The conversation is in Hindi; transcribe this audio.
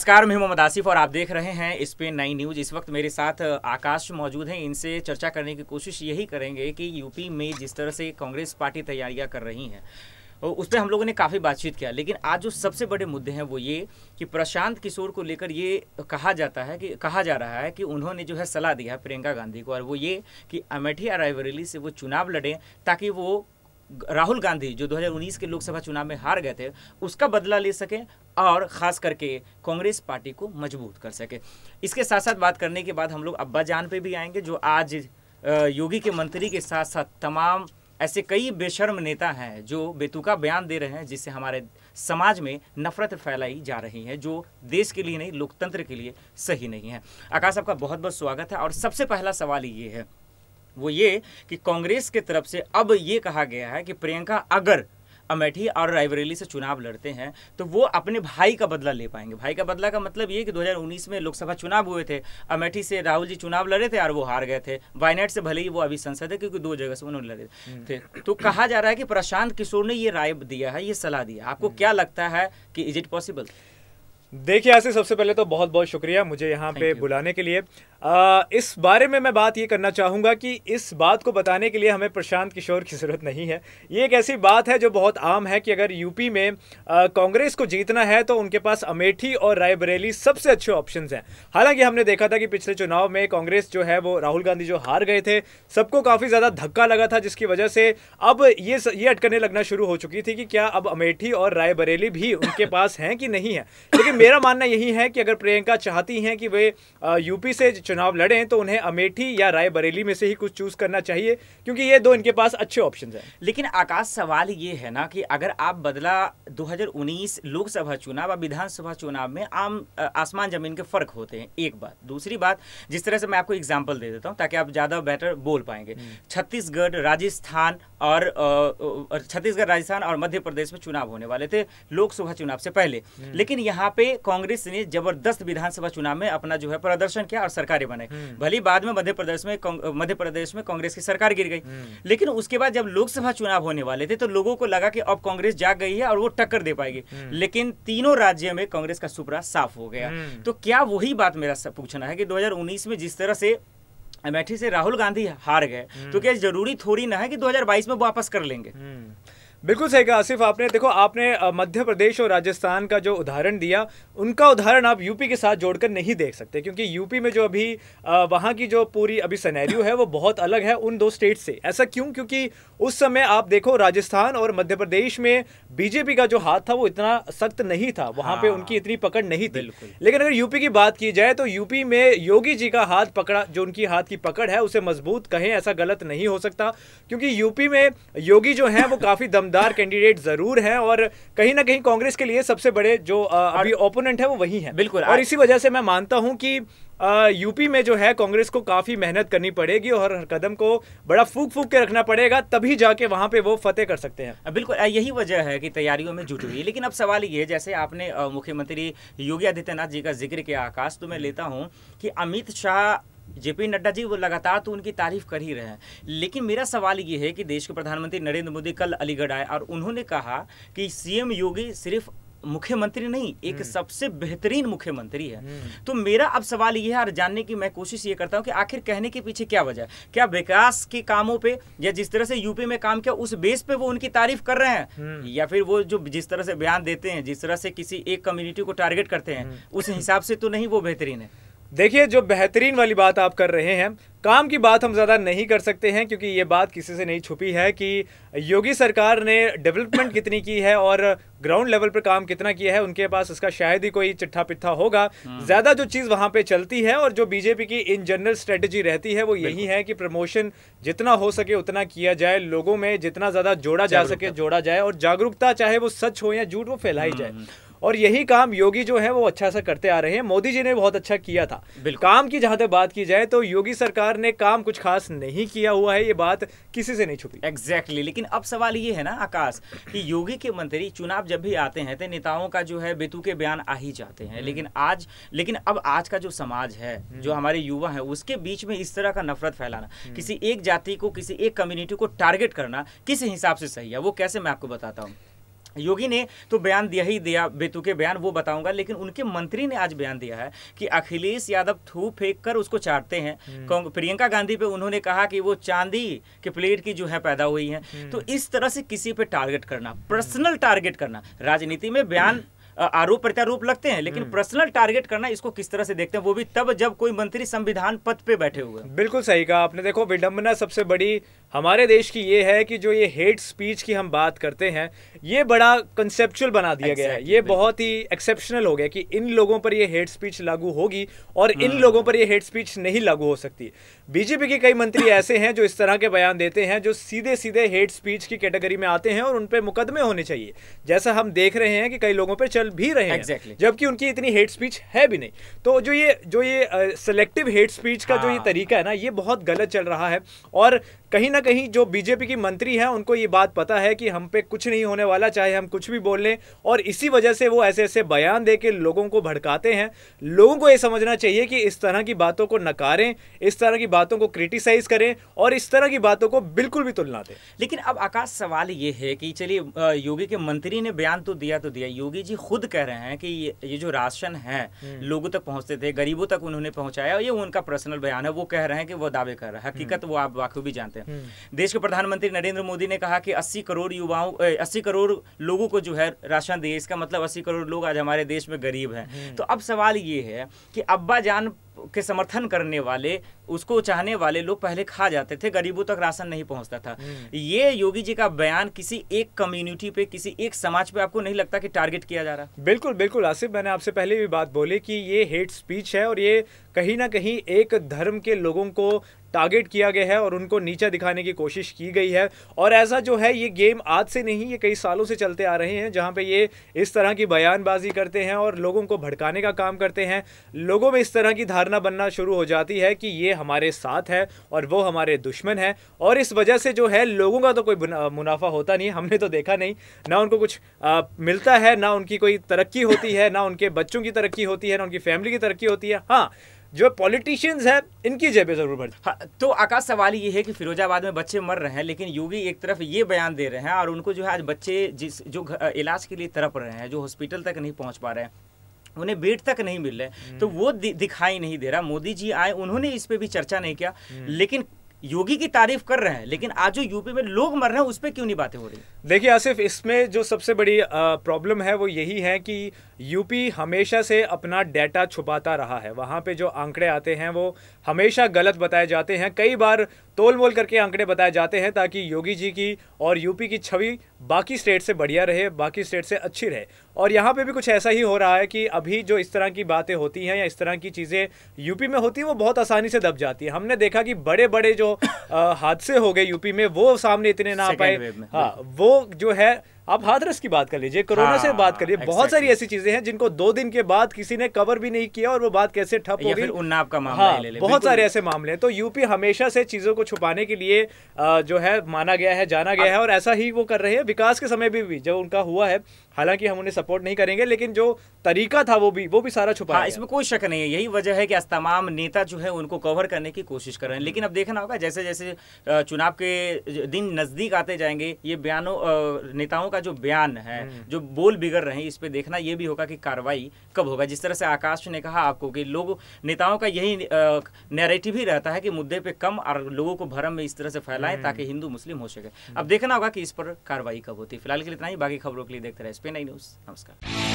नमस्कार मैं मोहम्मद आसिफ और आप देख रहे हैं इस पे नई न्यूज इस वक्त मेरे साथ आकाश मौजूद हैं इनसे चर्चा करने की कोशिश यही करेंगे कि यूपी में जिस तरह से कांग्रेस पार्टी तैयारियां कर रही हैं उस पर हम लोगों ने काफ़ी बातचीत किया लेकिन आज जो सबसे बड़े मुद्दे हैं वो ये कि प्रशांत किशोर को लेकर ये कहा जाता है कि कहा जा रहा है कि उन्होंने जो है सलाह दिया है प्रियंका गांधी को और वो ये कि अमेठी और रायबरेली से वो चुनाव लड़ें ताकि वो राहुल गांधी जो 2019 के लोकसभा चुनाव में हार गए थे उसका बदला ले सकें और ख़ास करके कांग्रेस पार्टी को मजबूत कर सके इसके साथ साथ बात करने के बाद हम लोग अब्बा जान पे भी आएंगे जो आज योगी के मंत्री के साथ साथ तमाम ऐसे कई बेशर्म नेता हैं जो बेतुका बयान दे रहे हैं जिससे हमारे समाज में नफरत फैलाई जा रही है जो देश के लिए नहीं लोकतंत्र के लिए सही नहीं है आकाश आपका बहुत बहुत स्वागत है और सबसे पहला सवाल ये है वो ये कि कांग्रेस की तरफ से अब ये कहा गया है कि प्रियंका अगर अमेठी और रायबरेली से चुनाव लड़ते हैं तो वो अपने भाई का बदला ले पाएंगे भाई का बदला का मतलब ये कि 2019 में लोकसभा चुनाव हुए थे अमेठी से राहुल जी चुनाव लड़े थे और वो हार गए थे वायनाड से भले ही वो अभी संसद है क्योंकि दो जगह से उन्होंने लड़े थे तो कहा जा रहा है कि प्रशांत किशोर ने ये राय दिया है ये सलाह दिया आपको हम्म। क्या लगता है कि इज इट पॉसिबल देखिए आज सबसे पहले तो बहुत बहुत शुक्रिया मुझे यहाँ पे बुलाने के लिए आ, इस बारे में मैं बात ये करना चाहूँगा कि इस बात को बताने के लिए हमें प्रशांत किशोर की ज़रूरत नहीं है ये एक ऐसी बात है जो बहुत आम है कि अगर यूपी में कांग्रेस को जीतना है तो उनके पास अमेठी और रायबरेली सबसे अच्छे ऑप्शन हैं हालांकि हमने देखा था कि पिछले चुनाव में कांग्रेस जो है वो राहुल गांधी जो हार गए थे सबको काफ़ी ज़्यादा धक्का लगा था जिसकी वजह से अब ये स, ये अटकने लगना शुरू हो चुकी थी कि क्या अब अमेठी और रायबरेली भी उनके पास हैं कि नहीं है लेकिन मेरा मानना यही है कि अगर प्रियंका चाहती हैं कि वे यूपी से चुनाव हैं तो उन्हें अमेठी या रायबरेली में से ही कुछ चूज करना चाहिए क्योंकि ये दो इनके पास अच्छे ऑप्शन हैं लेकिन आकाश सवाल ये है ना कि अगर आप बदला 2019 लोकसभा चुनाव और विधानसभा चुनाव में आम आसमान जमीन के फर्क होते हैं एक बात दूसरी बात जिस तरह से मैं आपको एग्जाम्पल दे देता हूँ ताकि आप ज़्यादा बेटर बोल पाएंगे हम्म। छत्तीसगढ़ राजस्थान और छत्तीसगढ़ राजस्थान और मध्य प्रदेश में चुनाव होने वाले थे लोकसभा चुनाव से पहले हम्म। लेकिन यहाँ पे कांग्रेस ने जबरदस्त विधानसभा चुनाव में अपना जो है प्रदर्शन किया और सरकार कार्य बनाए हम्म। भले बाद में मध्य प्रदेश में मध्य प्रदेश में कांग्रेस की सरकार गिर गई हम्म। लेकिन उसके बाद जब लोकसभा चुनाव होने वाले थे तो लोगों को लगा कि अब कांग्रेस जाग गई है और वो टक्कर दे पाएगी हम्म। लेकिन तीनों राज्य में कांग्रेस का सुपरा साफ हो गया तो क्या वही बात मेरा पूछना है कि 2019 में जिस तरह से अमेठी से राहुल गांधी हार गए तो क्या जरूरी थोड़ी ना है कि 2022 में वापस कर लेंगे बिल्कुल सही कहा आसिफ आपने देखो आपने मध्य प्रदेश और राजस्थान का जो उदाहरण दिया उनका उदाहरण आप यूपी के साथ जोड़कर नहीं देख सकते क्योंकि यूपी में जो अभी वहाँ की जो पूरी अभी सनेरियो है वो बहुत अलग है उन दो स्टेट से ऐसा क्यों क्योंकि उस समय आप देखो राजस्थान और मध्य प्रदेश में बीजेपी का जो हाथ था वो इतना सख्त नहीं था वहाँ हाँ। पर उनकी इतनी पकड़ नहीं थी लेकिन अगर यूपी की बात की जाए तो यूपी में योगी जी का हाथ पकड़ा जो उनकी हाथ की पकड़ है उसे मजबूत कहें ऐसा गलत नहीं हो सकता क्योंकि यूपी में योगी जो है वो काफ़ी दम दमदार कैंडिडेट जरूर हैं और कहीं ना कहीं कांग्रेस के लिए सबसे बड़े जो अभी ओपोनेंट है वो वही है बिल्कुल और इसी वजह से मैं मानता हूं कि यूपी में जो है कांग्रेस को काफ़ी मेहनत करनी पड़ेगी और हर कदम को बड़ा फूक फूक के रखना पड़ेगा तभी जाके वहां पे वो फतेह कर सकते हैं बिल्कुल यही वजह है कि तैयारियों में जुट हुई है लेकिन अब सवाल ये जैसे आपने मुख्यमंत्री योगी आदित्यनाथ जी का जिक्र किया आकाश तो मैं लेता हूँ कि अमित शाह जेपी नड्डा जी वो लगातार तो उनकी तारीफ कर ही रहे हैं लेकिन मेरा सवाल ये है कि देश के प्रधानमंत्री नरेंद्र मोदी कल अलीगढ़ आए और उन्होंने कहा कि सीएम योगी सिर्फ मुख्यमंत्री नहीं एक हम्म। सबसे बेहतरीन मुख्यमंत्री है हम्म। तो मेरा अब सवाल यह है और जानने की मैं कोशिश ये करता हूँ कि आखिर कहने के पीछे क्या वजह क्या विकास के कामों पे या जिस तरह से यूपी में काम किया उस बेस पे वो उनकी तारीफ कर रहे हैं हम्म। या फिर वो जो जिस तरह से बयान देते हैं जिस तरह से किसी एक कम्युनिटी को टारगेट करते हैं उस हिसाब से तो नहीं वो बेहतरीन है देखिए जो बेहतरीन वाली बात आप कर रहे हैं काम की बात हम ज़्यादा नहीं कर सकते हैं क्योंकि ये बात किसी से नहीं छुपी है कि योगी सरकार ने डेवलपमेंट कितनी की है और ग्राउंड लेवल पर काम कितना किया है उनके पास उसका शायद ही कोई चिट्ठा पिट्ठा होगा हाँ। ज़्यादा जो चीज़ वहाँ पे चलती है और जो बीजेपी की इन जनरल स्ट्रेटजी रहती है वो यही है कि प्रमोशन जितना हो सके उतना किया जाए लोगों में जितना ज़्यादा जोड़ा जा सके जोड़ा जाए और जागरूकता चाहे वो सच हो या झूठ वो फैलाई हम्म। जाए और यही काम योगी जो है वो अच्छा सा करते आ रहे हैं मोदी जी ने बहुत अच्छा किया था काम की जहां तक बात की जाए तो योगी सरकार ने काम कुछ खास नहीं किया हुआ है ये बात किसी से नहीं छुपी एग्जैक्टली exactly. लेकिन अब सवाल ये है ना आकाश कि योगी के मंत्री चुनाव जब भी आते हैं तो नेताओं का जो है बेतू के बयान आ ही जाते हैं हम्म। लेकिन आज लेकिन अब आज का जो समाज है हम्म। जो हमारे युवा है उसके बीच में इस तरह का नफरत फैलाना हम्म। किसी एक जाति को किसी एक कम्युनिटी को टारगेट करना किस हिसाब से सही है वो कैसे मैं आपको बताता हूँ योगी ने तो बयान दिया ही दिया बेतु के बयान वो बताऊंगा लेकिन उनके मंत्री ने आज बयान दिया है कि अखिलेश यादव थू फेंक कर उसको चाटते हैं हम्म। प्रियंका गांधी पे उन्होंने कहा कि वो चांदी के प्लेट की जो है पैदा हुई है तो हम्म। इस तरह से किसी पे टारगेट करना पर्सनल टारगेट करना राजनीति में बयान आरोप प्रत्यारोप लगते हैं लेकिन हम्म। पर्सनल टारगेट करना इसको किस तरह से देखते हैं वो भी तब जब कोई मंत्री संविधान पद पे बैठे हुए बिल्कुल सही कहा आपने देखो विडंबना सबसे बड़ी हमारे देश की ये है कि जो ये हेट स्पीच की हम बात करते हैं ये बड़ा कंसेप्चुअल बना दिया exactly, गया है ये बहुत ही एक्सेप्शनल हो गया कि इन लोगों पर ये हेट स्पीच लागू होगी और इन हाँ। लोगों पर ये हेट स्पीच नहीं लागू हो सकती बीजेपी के कई मंत्री ऐसे हैं जो इस तरह के बयान देते हैं जो सीधे सीधे हेट स्पीच की कैटेगरी में आते हैं और उन पर मुकदमे होने चाहिए जैसा हम देख रहे हैं कि कई लोगों पर चल भी रहे हैं exactly. जबकि उनकी इतनी हेट स्पीच है भी नहीं तो जो ये जो ये सेलेक्टिव हेट स्पीच का जो ये हाँ। तरीका है ना ये बहुत गलत चल रहा है और कहीं ना कहीं जो बीजेपी की मंत्री हैं उनको ये बात पता है कि हम पे कुछ नहीं होने वाला चाहे हम कुछ भी बोल लें और इसी वजह से वो ऐसे ऐसे बयान दे के लोगों को भड़काते हैं लोगों को ये समझना चाहिए कि इस तरह की बातों को नकारें इस तरह की बातों को क्रिटिसाइज करें और इस तरह की बातों को बिल्कुल भी तुलना दें लेकिन अब आकाश सवाल ये है कि चलिए योगी के मंत्री ने बयान तो दिया तो दिया योगी जी खुद कह रहे हैं कि ये जो राशन है हम्म। लोगों तक पहुँचते थे गरीबों तक उन्होंने पहुँचाया ये उनका पर्सनल बयान है वो कह रहे हैं कि वो दावे कर रहे हैं हकीकत हम्म। वो आप वाकई भी जानते हैं हैं हम्म। देश के प्रधानमंत्री नरेंद्र मोदी ने कहा कि 80 करोड़ युवाओं 80 करोड़ लोगों को जो है राशन दिए इसका मतलब 80 करोड़ लोग आज हमारे देश में गरीब हैं हम्म। तो अब सवाल ये है कि अब्बा जान के समर्थन करने वाले उसको चाहने वाले लोग पहले खा जाते थे गरीबों तक राशन नहीं पहुंचता था हम्म। ये योगी जी का बयान किसी एक कम्युनिटी पे किसी एक समाज पे आपको नहीं लगता कि टारगेट किया जा रहा बिल्कुल बिल्कुल आसिफ मैंने आपसे पहले भी बात बोली कि ये हेट स्पीच है और ये कहीं ना कहीं एक धर्म के लोगों को टारगेट किया गया है और उनको नीचा दिखाने की कोशिश की गई है और ऐसा जो है ये गेम आज से नहीं ये कई सालों से चलते आ रहे हैं जहाँ पे ये इस तरह की बयानबाजी करते हैं और लोगों को भड़काने का काम करते हैं लोगों में इस तरह की धारणा बनना शुरू हो जाती है कि ये हमारे साथ है और वो हमारे दुश्मन है और इस वजह से जो है लोगों का तो कोई मुनाफा होता नहीं हमने तो देखा नहीं ना उनको कुछ आ, मिलता है ना उनकी कोई तरक्की होती है ना उनके बच्चों की तरक्की होती है ना उनकी फैमिली की तरक्की होती है हाँ जो पॉलिटिशियंस हैं इनकी जेबें जरूर भर हाँ, तो आकाश सवाल ये है कि फिरोजाबाद में बच्चे मर रहे हैं लेकिन योगी एक तरफ ये बयान दे रहे हैं और उनको जो है आज बच्चे जिस जो इलाज के लिए तरफ रहे हैं जो हॉस्पिटल तक नहीं पहुंच पा रहे हैं उन्हें बेट तक नहीं मिल रहे तो हम्म। वो दि, दिखाई नहीं दे रहा मोदी जी आए उन्होंने इस पे भी चर्चा नहीं किया हम्म। लेकिन योगी की तारीफ कर रहे हैं लेकिन आज जो यूपी में लोग मर रहे हैं उस पर क्यों नहीं बातें हो रही देखिए आसिफ इसमें जो सबसे बड़ी प्रॉब्लम है वो यही है कि यूपी हमेशा से अपना डाटा छुपाता रहा है वहाँ पे जो आंकड़े आते हैं वो हमेशा गलत बताए जाते हैं कई बार तोल मोल करके आंकड़े बताए जाते हैं ताकि योगी जी की और यूपी की छवि बाकी स्टेट से बढ़िया रहे बाकी स्टेट से अच्छी रहे और यहाँ पे भी कुछ ऐसा ही हो रहा है कि अभी जो इस तरह की बातें होती हैं या इस तरह की चीज़ें यूपी में होती हैं वो बहुत आसानी से दब जाती है हमने देखा कि बड़े बड़े जो हादसे हो गए यूपी में वो सामने इतने ना आ पाए हाँ वो जो है आप हाथरस की बात कर लीजिए कोरोना से बात हाँ, करिए बहुत सारी ऐसी चीजें हैं जिनको दो दिन के बाद किसी ने कवर भी नहीं किया और वो बात कैसे ठप हो गई उन्नाव का मामला हाँ, ले ले, बहुत सारे ऐसे मामले हैं तो यूपी हमेशा से चीजों को छुपाने के लिए जो है माना गया है जाना गया है और ऐसा ही वो कर रहे हैं विकास के समय भी, भी जब उनका हुआ है हालांकि हम उन्हें सपोर्ट नहीं करेंगे लेकिन जो तरीका था वो भी वो भी सारा छुपा हाँ, इसमें कोई शक नहीं है यही वजह है कि आज तमाम नेता जो है उनको कवर करने की कोशिश कर रहे हैं हम्म। लेकिन अब देखना होगा जैसे जैसे चुनाव के दिन नजदीक आते जाएंगे ये बयानों नेताओं का का जो बयान है हम्म। जो बोल बिगड़ रहे हैं इस पर देखना यह भी होगा कि कार्रवाई कब होगा जिस तरह से आकाश ने कहा आपको कि लोग नेताओं का यही नैरेटिव ही रहता है कि मुद्दे पे कम और लोगों को भरम में इस तरह से फैलाएं हम्म। ताकि हिंदू मुस्लिम हो सके हम्म। अब देखना होगा कि इस पर कार्रवाई कब होती है फिलहाल के लिए इतना ही बाकी खबरों के लिए देखते रहे स्पेन आई न्यूज़ नमस्कार